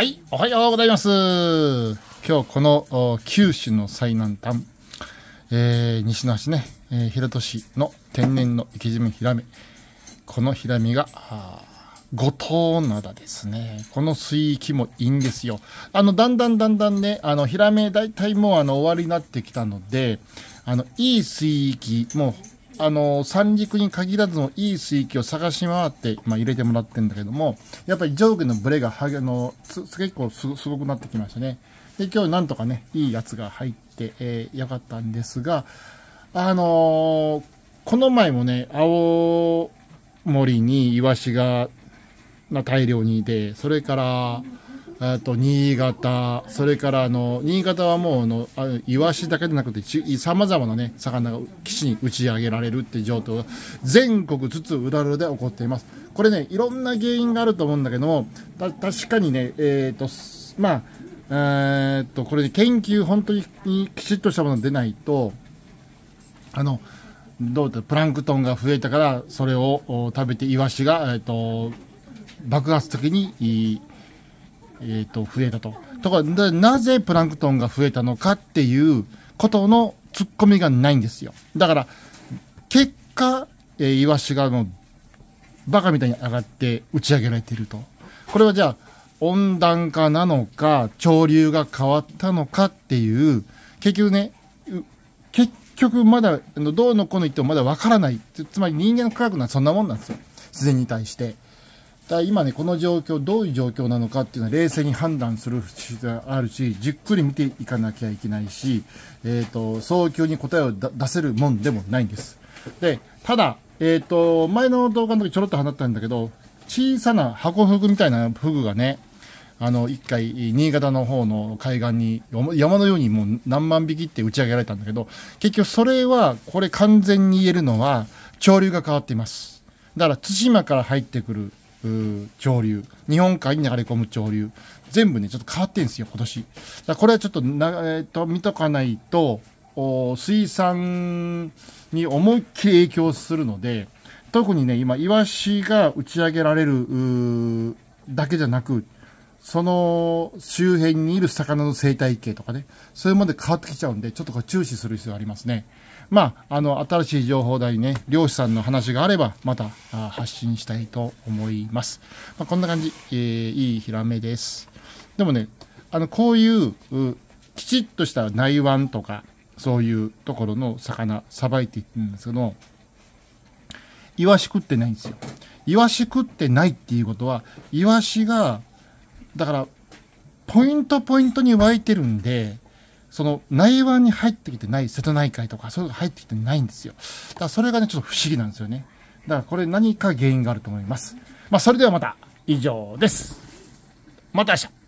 はい、おはようございます。今日この九州の最南端、えー、西の端ね、えー、平戸市の天然の生き締めヒラメ。このヒラメが、五島灘ですね。この水域もいいんですよ。あの、だんだんだんだんね、あの、ヒラメ大体もうあの、終わりになってきたので、あの、いい水域、もうあの、三陸に限らずのいい水域を探し回って、まあ、入れてもらってるんだけども、やっぱり上下のブレが、はげの、結構すごくなってきましたね。で、今日なんとかね、いいやつが入って、えー、よかったんですが、あのー、この前もね、青森にイワシが、まあ、大量にいて、それから、えっと、新潟、それからあの、新潟はもうあの、イワシだけでなくて、さまざまなね、魚が岸に打ち上げられるっていう状況が、全国ずつうだ々で起こっています。これね、いろんな原因があると思うんだけども、た、確かにね、えっ、ー、と、まあ、えっ、と、これ、ね、研究、本当にきちっとしたもの出ないと、あの、どうだプランクトンが増えたから、それを食べてイワシが、えっ、と、爆発的にえーと、増えたと。とかなぜプランクトンが増えたのかっていうことのツッコミがないんですよ。だから結果、えー、イワシがのバカみたいに上がって打ち上げられていると。これはじゃあ温暖化なのか潮流が変わったのかっていう結局ね結局まだどうのこうの言ってもまだわからないつまり人間の科学なんてそんなもんなんですよ自然に対して。だ今ね、この状況、どういう状況なのかっていうのは冷静に判断する必要があるし、じっくり見ていかなきゃいけないし、えっ、ー、と、早急に答えを出せるもんでもないんです。で、ただ、えっ、ー、と、前の動画の時ちょろっと話ったんだけど、小さな箱フグみたいなフグがね、あの、一回、新潟の方の海岸に、山のようにもう何万匹って打ち上げられたんだけど、結局それは、これ完全に言えるのは、潮流が変わっています。だから、対馬から入ってくる潮流日本海に流れ込む潮流全部ねちょっと変わってんですよ今年だこれはちょっとな、えーと、と見とかないと水産に思いっきり影響するので特にね今イワシが打ち上げられるだけじゃなくその周辺にいる魚の生態系とかね、そういうもので変わってきちゃうんで、ちょっとこ注視する必要ありますね。まあ、あの、新しい情報台にね、漁師さんの話があれば、また発信したいと思います。まあ、こんな感じ、えー、いいヒラメです。でもね、あの、こういうきちっとした内湾とか、そういうところの魚、さばいていってるんですけど、イワシ食ってないんですよ。イワシ食ってないっていうことは、イワシがだからポイントポイントに湧いてるんでその内湾に入ってきてない瀬戸内海とかそういうのが入ってきてないんですよだからそれがねちょっと不思議なんですよねだからこれ何か原因があると思いますまあそれではまた以上ですまた明日